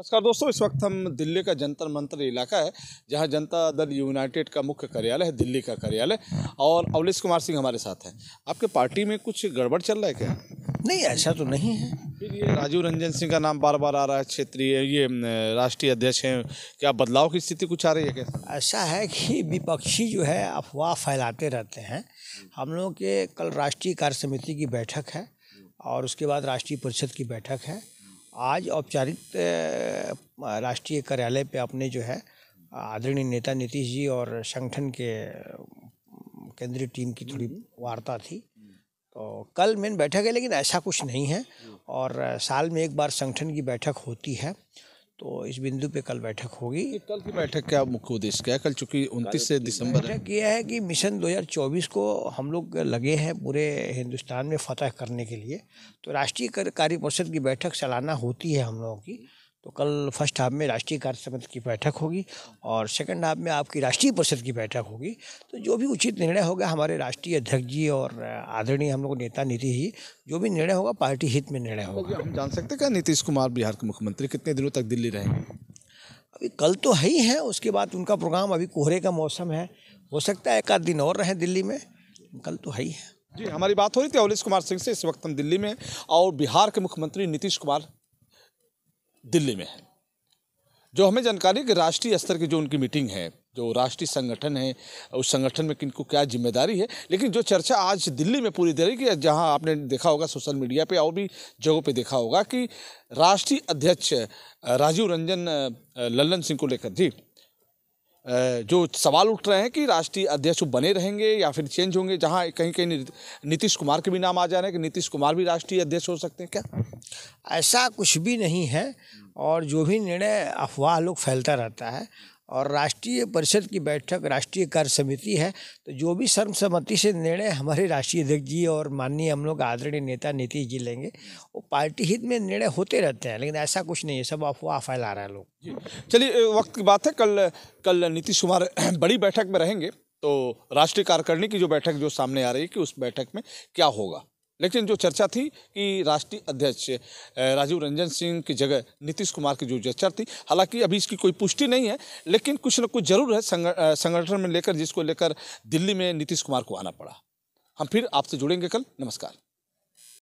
नमस्कार दोस्तों इस वक्त हम दिल्ली का जंतर मंत्र इलाका है जहां जनता दल यूनाइटेड का मुख्य कार्यालय है दिल्ली का कार्यालय और अवलेश कुमार सिंह हमारे साथ हैं आपके पार्टी में कुछ गड़बड़ चल रहा है क्या नहीं ऐसा तो नहीं है फिर ये राजीव रंजन सिंह का नाम बार बार आ रहा है क्षेत्रीय ये राष्ट्रीय अध्यक्ष हैं क्या बदलाव की स्थिति कुछ आ रही है क्या ऐसा है कि विपक्षी जो है अफवाह फैलाते रहते हैं हम लोगों के कल राष्ट्रीय कार्य समिति की बैठक है और उसके बाद राष्ट्रीय परिषद की बैठक है आज औपचारिक राष्ट्रीय कार्यालय पे अपने जो है आदरणीय नेता नीतीश जी और संगठन के केंद्रीय टीम की थोड़ी हम्म। वार्ता थी तो कल मेन बैठक है लेकिन ऐसा कुछ नहीं है हम्म। और साल में एक बार संगठन की बैठक होती है तो इस बिंदु पे कल बैठक होगी कल की बैठक क्या मुख्य उद्देश्य क्या है कल चूंकि उनतीस से दिसंबर बैठक ये है कि मिशन 2024 को हम लोग लगे हैं पूरे हिंदुस्तान में फतह करने के लिए तो राष्ट्रीय कार्य परिषद की बैठक सालाना होती है हम लोगों की तो कल फर्स्ट हाफ में राष्ट्रीय कार्य समिति की बैठक होगी और सेकंड हाफ में आपकी राष्ट्रीय परिषद की बैठक होगी तो जो भी उचित निर्णय होगा हमारे राष्ट्रीय अध्यक्ष जी और आदरणीय हम लोग नेता नीति जी जो भी निर्णय होगा पार्टी हित में निर्णय होगा हम जान सकते क्या नीतीश कुमार बिहार के मुख्यमंत्री कितने दिनों तक दिल्ली रहेंगे अभी कल तो है ही है उसके बाद उनका प्रोग्राम अभी कोहरे का मौसम है हो सकता है एक आध दिन और रहें दिल्ली में कल तो है ही है जी हमारी बात हो रही थी अवलेश कुमार सिंह से इस वक्त हम दिल्ली में और बिहार के मुख्यमंत्री नीतीश कुमार दिल्ली में है जो हमें जानकारी कि राष्ट्रीय स्तर की जो उनकी मीटिंग है जो राष्ट्रीय संगठन है उस संगठन में किनको क्या जिम्मेदारी है लेकिन जो चर्चा आज दिल्ली में पूरी तरह की जहां आपने देखा होगा सोशल मीडिया पे और भी जगहों पे देखा होगा कि राष्ट्रीय अध्यक्ष राजीव रंजन लल्लन सिंह को लेकर जी जो सवाल उठ रहे हैं कि राष्ट्रीय अध्यक्ष बने रहेंगे या फिर चेंज होंगे जहाँ कहीं कहीं नीतीश कुमार के भी नाम आ जा रहे हैं कि नीतीश कुमार भी राष्ट्रीय अध्यक्ष हो सकते हैं क्या ऐसा कुछ भी नहीं है और जो भी निर्णय अफवाह लोग फैलता रहता है और राष्ट्रीय परिषद की बैठक राष्ट्रीय कार्य समिति है तो जो भी सर्वसम्मति से निर्णय हमारे राष्ट्रीय अध्यक्ष जी और माननीय हम लोग आदरणीय नेता नीतीश जी लेंगे वो पार्टी हित में निर्णय होते रहते हैं लेकिन ऐसा कुछ नहीं है सब अफवाह फैला रहे हैं लोग चलिए वक्त की बात है कल कल नीतीश कुमार बड़ी बैठक में रहेंगे तो राष्ट्रीय कार्यकारिणी की जो बैठक जो सामने आ रही है कि उस बैठक में क्या होगा लेकिन जो चर्चा थी कि राष्ट्रीय अध्यक्ष राजीव रंजन सिंह की जगह नीतीश कुमार की जो चर्चा थी हालांकि अभी इसकी कोई पुष्टि नहीं है लेकिन कुछ न कुछ जरूर है संगठन में लेकर जिसको लेकर दिल्ली में नीतीश कुमार को आना पड़ा हम फिर आपसे जुड़ेंगे कल नमस्कार